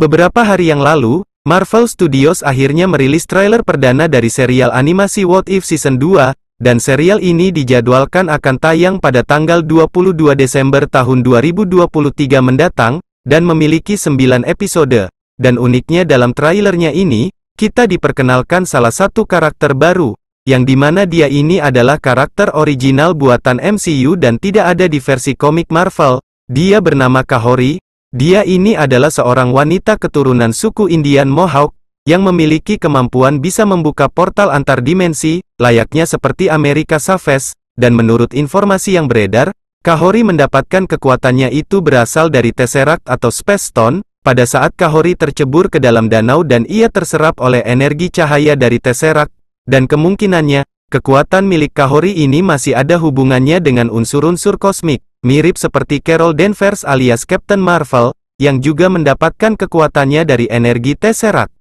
Beberapa hari yang lalu, Marvel Studios akhirnya merilis trailer perdana dari serial animasi What If Season 2, dan serial ini dijadwalkan akan tayang pada tanggal 22 Desember tahun 2023 mendatang, dan memiliki 9 episode. Dan uniknya dalam trailernya ini, kita diperkenalkan salah satu karakter baru, yang dimana dia ini adalah karakter original buatan MCU dan tidak ada di versi komik Marvel. Dia bernama Kahori, dia ini adalah seorang wanita keturunan suku Indian Mohawk, yang memiliki kemampuan bisa membuka portal antar dimensi, layaknya seperti Amerika Saves, dan menurut informasi yang beredar, Kahori mendapatkan kekuatannya itu berasal dari Tesseract atau Space Stone, pada saat Kahori tercebur ke dalam danau dan ia terserap oleh energi cahaya dari Tesseract, dan kemungkinannya, Kekuatan milik Kahori ini masih ada hubungannya dengan unsur-unsur kosmik, mirip seperti Carol Danvers alias Captain Marvel, yang juga mendapatkan kekuatannya dari energi Tesseract.